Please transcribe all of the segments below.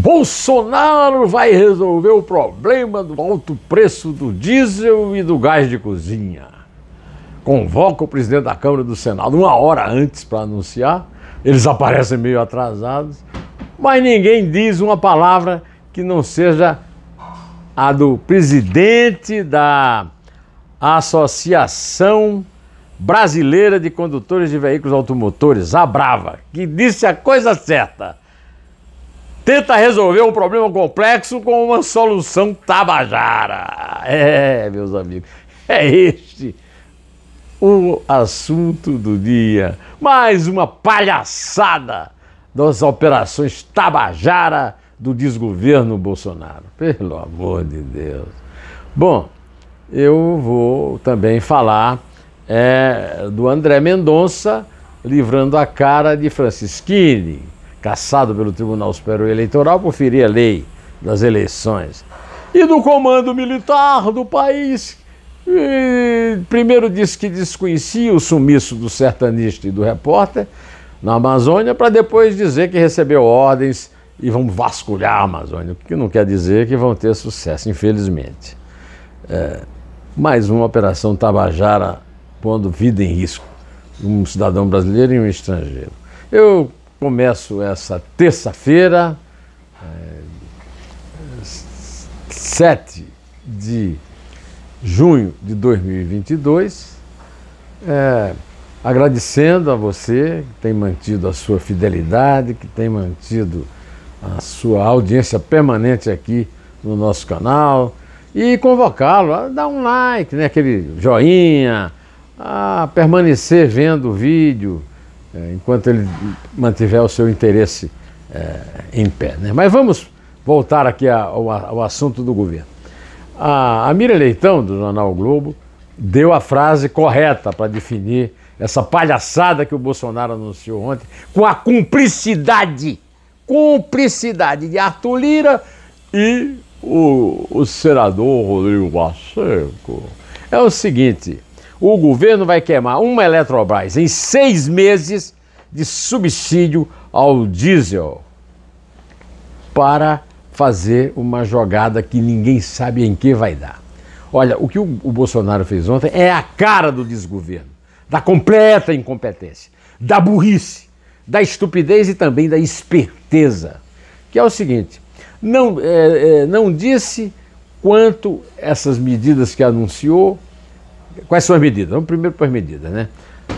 Bolsonaro vai resolver o problema do alto preço do diesel e do gás de cozinha. Convoca o presidente da Câmara e do Senado uma hora antes para anunciar. Eles aparecem meio atrasados, mas ninguém diz uma palavra que não seja a do presidente da Associação Brasileira de Condutores de Veículos Automotores, a Brava, que disse a coisa certa tenta resolver um problema complexo com uma solução tabajara. É, meus amigos, é este o assunto do dia. Mais uma palhaçada das operações tabajara do desgoverno Bolsonaro. Pelo amor de Deus. Bom, eu vou também falar é, do André Mendonça livrando a cara de Francisquini cassado pelo Tribunal Superior Eleitoral por ferir a lei das eleições. E do comando militar do país, e, primeiro disse que desconhecia o sumiço do sertanista e do repórter na Amazônia, para depois dizer que recebeu ordens e vão vasculhar a Amazônia, o que não quer dizer que vão ter sucesso, infelizmente. É, mais uma operação Tabajara pondo vida em risco, um cidadão brasileiro e um estrangeiro. Eu Começo essa terça-feira, 7 eh, de junho de 2022, é, eh, agradecendo a você que tem mantido a sua fidelidade, que tem mantido a sua audiência permanente aqui no nosso canal e convocá-lo a dar um like, né, aquele joinha, a permanecer vendo o vídeo é, enquanto ele mantiver o seu interesse é, em pé. Né? Mas vamos voltar aqui ao, ao assunto do governo. A, a Mira Leitão, do jornal Globo, deu a frase correta para definir essa palhaçada que o Bolsonaro anunciou ontem, com a cumplicidade, cumplicidade de Arthur Lira e o, o senador Rodrigo Pacheco. É o seguinte, o governo vai queimar uma Eletrobras em seis meses de subsídio ao diesel para fazer uma jogada que ninguém sabe em que vai dar. Olha, o que o, Bolsonaro fez ontem é a cara do desgoverno, da completa incompetência, da burrice, da estupidez e também da esperteza. Que é o seguinte: não, é, é, não disse quanto essas medidas que anunciou Quais são as medidas? Vamos primeiro para as medidas, né?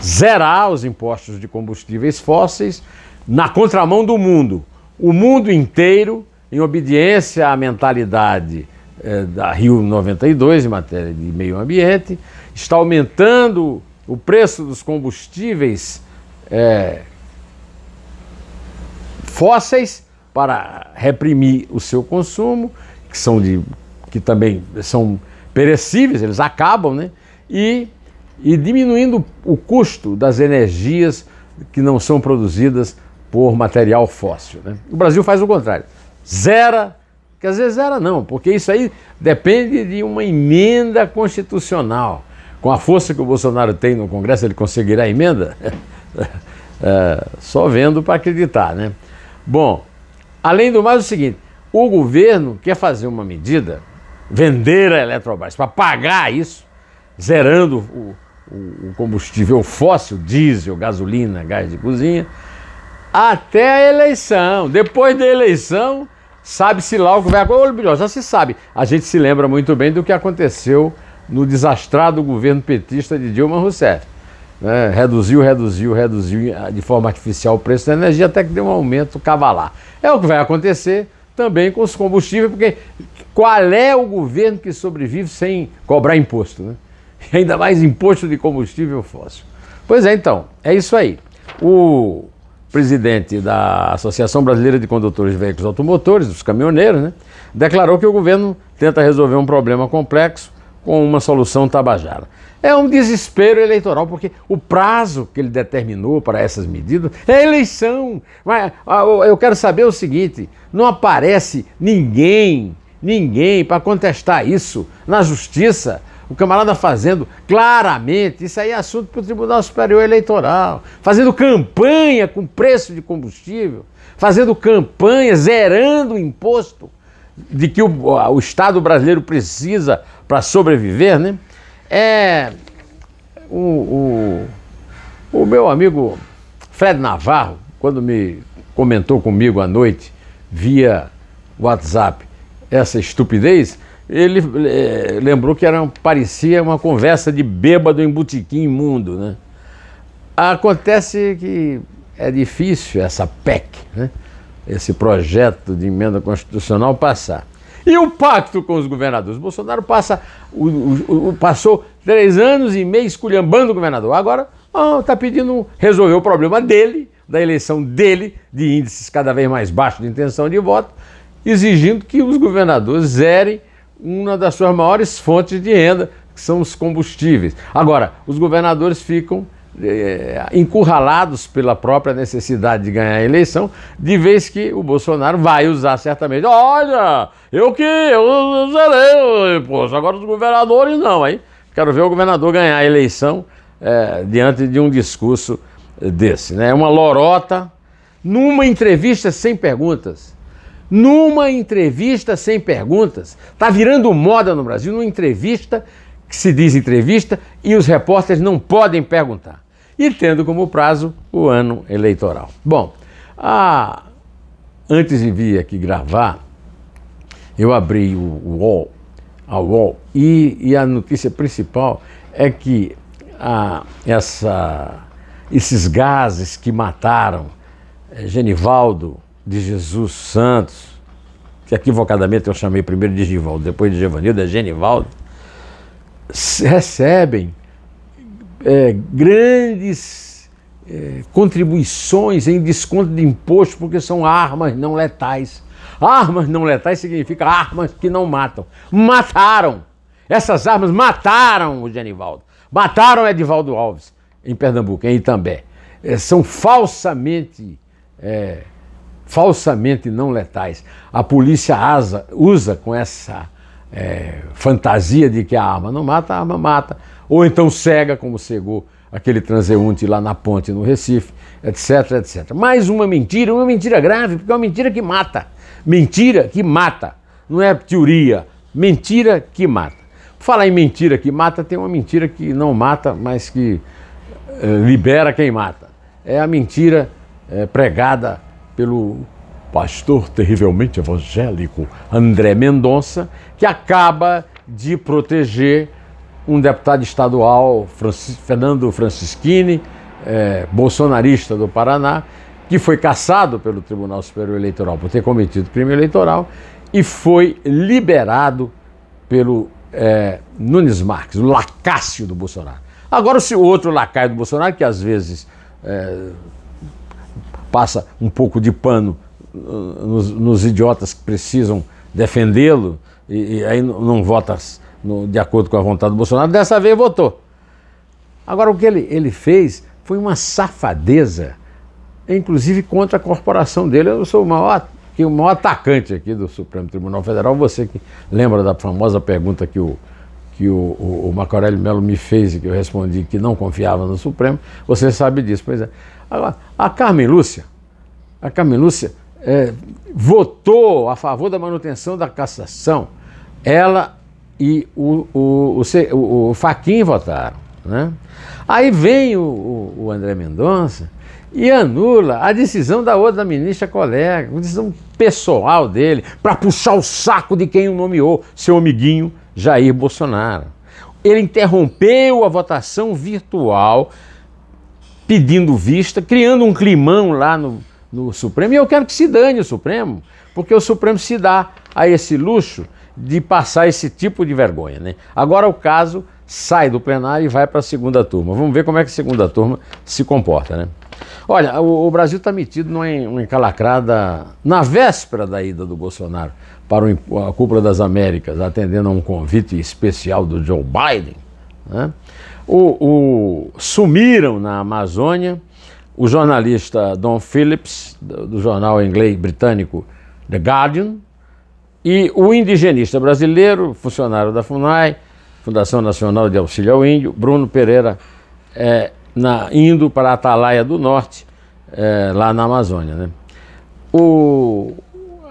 Zerar os impostos de combustíveis fósseis na contramão do mundo. O mundo inteiro, em obediência à mentalidade eh, da Rio 92 em matéria de meio ambiente, está aumentando o preço dos combustíveis eh, fósseis para reprimir o seu consumo, que são de que também são perecíveis, eles acabam, né? e, e diminuindo o custo das energias que não são produzidas por material fóssil. Né? O Brasil faz o contrário, zera, quer dizer, zera não, porque isso aí depende de uma emenda constitucional. Com a força que o Bolsonaro tem no Congresso, ele conseguirá a emenda? é, só vendo para acreditar, né? Bom, além do mais, é o seguinte: o governo quer fazer uma medida, vender a Eletrobras, para pagar isso, zerando o, o combustível fóssil, diesel, gasolina, gás de cozinha, até a eleição. Depois da eleição, sabe-se lá o que vai acontecer. já se sabe. A gente se lembra muito bem do que aconteceu no desastrado governo petista de Dilma Rousseff. Né? Reduziu, reduziu, reduziu de forma artificial o preço da energia até que deu um aumento cavalar. É o que vai acontecer também com os combustíveis, porque qual é o governo que sobrevive sem cobrar imposto? Né? E ainda mais imposto de combustível fóssil. Pois é, então, é isso aí. O presidente da Associação Brasileira de Condutores de Veículos Automotores, dos caminhoneiros, né, declarou que o governo tenta resolver um problema complexo com uma solução tabajara. É um desespero eleitoral, porque o prazo que ele determinou para essas medidas é eleição. Mas ah, eu quero saber o seguinte: não aparece ninguém, ninguém para contestar isso na justiça, o camarada fazendo claramente, isso aí é assunto para o Tribunal Superior Eleitoral, fazendo campanha com preço de combustível, fazendo campanha, zerando o imposto de que o, o Estado brasileiro precisa para sobreviver, né? É o, o, o meu amigo Fred Navarro, quando me comentou comigo à noite via WhatsApp essa estupidez, ele é, lembrou que era, parecia uma conversa de bêbado em botequim imundo. Né? Acontece que é difícil essa PEC, né? esse projeto de emenda constitucional passar. E o pacto com os governadores? Bolsonaro passa, o, o, o, passou três anos e meio esculhambando o governador. Agora está oh, pedindo resolver o problema dele, da eleição dele, de índices cada vez mais baixos de intenção de voto, exigindo que os governadores zerem uma das suas maiores fontes de renda, que são os combustíveis. Agora, os governadores ficam é, encurralados pela própria necessidade de ganhar a eleição, de vez que o Bolsonaro vai usar certamente. Olha, eu que eu, zelei, zerei, poxa, agora os governadores não, hein? Quero ver o governador ganhar a eleição é, diante de um discurso desse, né? É uma lorota numa entrevista sem perguntas numa entrevista sem perguntas. Está virando moda no Brasil, numa entrevista que se diz entrevista e os repórteres não podem perguntar. E tendo como prazo o ano eleitoral. Bom, a... antes de vir aqui gravar, eu abri o UOL, a UOL e, e a notícia principal é que a, essa, esses gases que mataram eh, Genivaldo, de Jesus Santos, que equivocadamente eu chamei primeiro de Givaldo, depois de Gevanildo, é Genivaldo, recebem é, grandes é, contribuições em desconto de imposto, porque são armas não letais. Armas não letais significa armas que não matam. Mataram! Essas armas mataram o Genivaldo. Mataram Edivaldo Alves, em Pernambuco, em Itambé. É, são falsamente é, falsamente não letais. A polícia asa, usa com essa é, fantasia de que a arma não mata, a arma mata. Ou então cega, como cegou aquele transeunte lá na ponte no Recife, etc, etc. Mais uma mentira, uma mentira grave, porque é uma mentira que mata. Mentira que mata. Não é teoria, mentira que mata. Falar em mentira que mata, tem uma mentira que não mata, mas que eh, libera quem mata. É a mentira eh, pregada pelo pastor terrivelmente evangélico André Mendonça, que acaba de proteger um deputado estadual, Francis, Fernando Francischini, é, bolsonarista do Paraná, que foi cassado pelo Tribunal Superior Eleitoral por ter cometido crime eleitoral e foi liberado pelo é, Nunes Marques, o lacácio do Bolsonaro. Agora, se o outro lacaio do Bolsonaro, que às vezes é, passa um pouco de pano uh, nos, nos idiotas que precisam defendê-lo e, e, aí não vota no, de acordo com a vontade do Bolsonaro, dessa vez votou. Agora, o que ele, ele fez foi uma safadeza, inclusive contra a corporação dele. Eu sou o maior, o maior atacante aqui do Supremo Tribunal Federal. Você que lembra da famosa pergunta que o, que o, o, o Melo me fez e que eu respondi que não confiava no Supremo, você sabe disso. Pois é. Agora, a Carmen Lúcia a Camilúcia é, votou a favor da manutenção da cassação. Ela e o, o, o, o, Faquin votaram. Né? Aí vem o, o, o André Mendonça e anula a decisão da outra ministra colega, uma decisão pessoal dele, para puxar o saco de quem o nomeou, seu amiguinho Jair Bolsonaro. Ele interrompeu a votação virtual, pedindo vista, criando um climão lá no no Supremo, e eu quero que se dane o Supremo, porque o Supremo se dá a esse luxo de passar esse tipo de vergonha. Né? Agora o caso sai do plenário e vai para a segunda turma. Vamos ver como é que a segunda turma se comporta. Né? Olha, o, o Brasil está metido numa encalacrada na véspera da ida do Bolsonaro para o, a Cúpula das Américas, atendendo a um convite especial do Joe Biden. Né? O, o, sumiram na Amazônia o jornalista Don Phillips, do jornal inglês britânico The Guardian, e o indigenista brasileiro, funcionário da FUNAI, Fundação Nacional de Auxílio ao Índio, Bruno Pereira, é, na, indo para a Atalaia do Norte, é, lá na Amazônia. Né? O,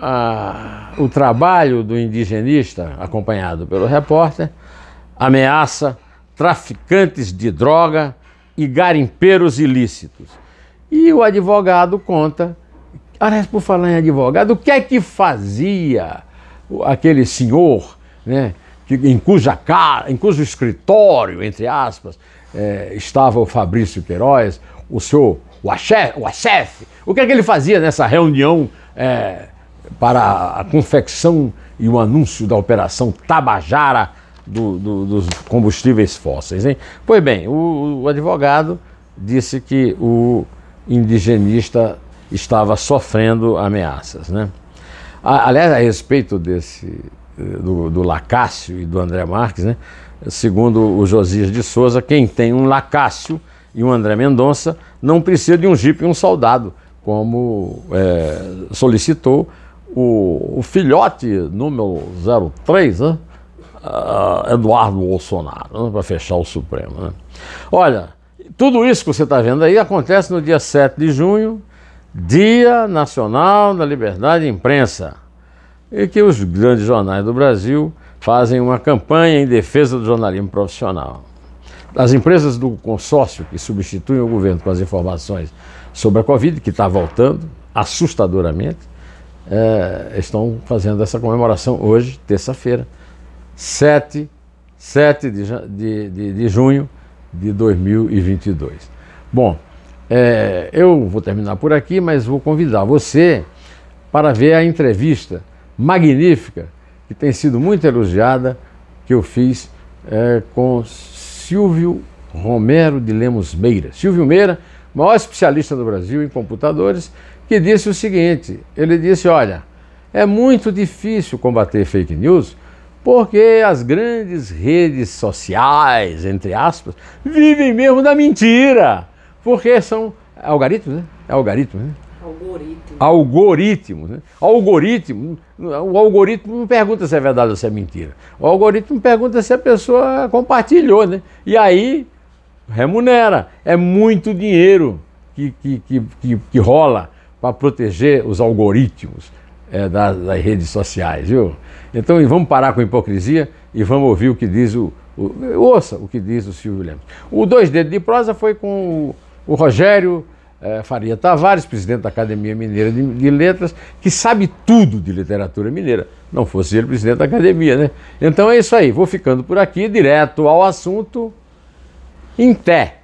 a, o trabalho do indigenista, acompanhado pelo repórter, ameaça traficantes de droga e garimpeiros ilícitos. E o advogado conta, aliás, por falar em advogado, o que é que fazia aquele senhor, né, que, em, cuja cara, em cujo escritório, entre aspas, é, estava o Fabrício Queiroz, o seu o Achef, o Achef, o que é que ele fazia nessa reunião é, para a confecção e o anúncio da Operação Tabajara do, do, dos combustíveis fósseis, hein? Pois bem, o, o advogado disse que o indigenista estava sofrendo ameaças. Né? Aliás, a respeito desse do, do Lacácio e do André Marques, né? segundo o Josias de Souza, quem tem um Lacácio e um André Mendonça não precisa de um jipe e um soldado, como é, solicitou o, o, filhote número 03, né? Uh, Eduardo Bolsonaro, né? para fechar o Supremo. Né? Olha, tudo isso que você está vendo aí acontece no dia 7 de junho, Dia Nacional da Liberdade de Imprensa, e que os grandes jornais do Brasil fazem uma campanha em defesa do jornalismo profissional. As empresas do consórcio que substituem o governo com as informações sobre a Covid, que está voltando assustadoramente, é, estão fazendo essa comemoração hoje, terça-feira, 7, 7 de, de, de, de junho de 2022. Bom, é, eu vou terminar por aqui, mas vou convidar você para ver a entrevista magnífica, que tem sido muito elogiada, que eu fiz é, com Silvio Romero de Lemos Meira. Silvio Meira, maior especialista do Brasil em computadores, que disse o seguinte: ele disse, olha, é muito difícil combater fake news porque as grandes redes sociais, entre aspas, vivem mesmo da mentira. Porque são algoritmos, né? Algoritmos, né? Algoritmo. Algoritmo, né? Algoritmo. O algoritmo não pergunta se é verdade ou se é mentira. O algoritmo pergunta se a pessoa compartilhou, né? E aí remunera. É muito dinheiro que, que, que, que, que rola para proteger os algoritmos é, das, das, redes sociais, viu? Então, vamos parar com a hipocrisia e vamos ouvir o que diz o, o ouça o que diz o Silvio Lemos. O dois dedos de prosa foi com o, o Rogério é, Faria Tavares, presidente da Academia Mineira de, de, Letras, que sabe tudo de literatura mineira. Não fosse ele presidente da academia, né? Então é isso aí. Vou ficando por aqui, direto ao assunto. Em té.